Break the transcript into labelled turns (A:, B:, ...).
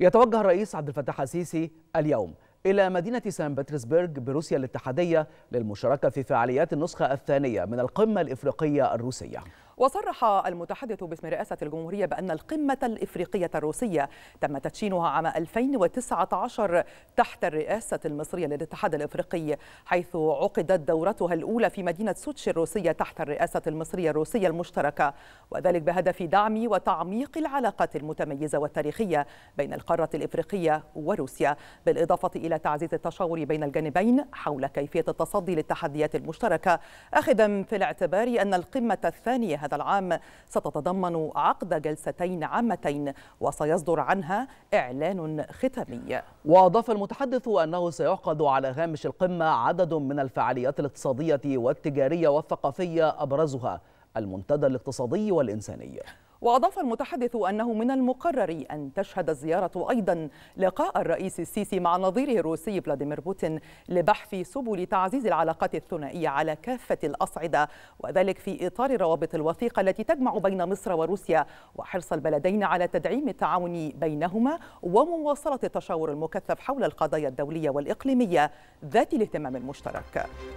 A: يتوجه الرئيس عبد الفتاح السيسي اليوم إلى مدينة سان بطرسبرغ بروسيا الاتحادية للمشاركة في فعاليات النسخة الثانية من القمة الإفريقية الروسية
B: وصرح المتحدث باسم رئاسة الجمهورية بأن القمة الإفريقية الروسية تم تدشينها عام 2019 تحت الرئاسة المصرية للاتحاد الإفريقي حيث عقدت دورتها الأولى في مدينة سوتشي الروسية تحت الرئاسة المصرية الروسية المشتركة وذلك بهدف دعم وتعميق العلاقات المتميزة والتاريخية بين القارة الإفريقية وروسيا بالإضافة إلى تعزيز التشاور بين الجانبين حول كيفية التصدي للتحديات المشتركة أخذا في الاعتبار أن القمة الثانية هذا العام ستتضمن عقد جلستين عامتين وسيصدر عنها إعلان ختامي
A: وأضاف المتحدث أنه سيعقد على هامش القمة عدد من الفعاليات الاقتصادية والتجارية والثقافية أبرزها المنتدى الاقتصادي والإنساني
B: وأضاف المتحدث أنه من المقرر أن تشهد الزيارة أيضا لقاء الرئيس السيسي مع نظيره الروسي فلاديمير بوتين لبحث سبل تعزيز العلاقات الثنائية على كافة الأصعدة وذلك في إطار روابط الوثيقة التي تجمع بين مصر وروسيا وحرص البلدين على تدعيم التعاون بينهما ومواصلة التشاور المكثف حول القضايا الدولية والإقليمية ذات الاهتمام المشترك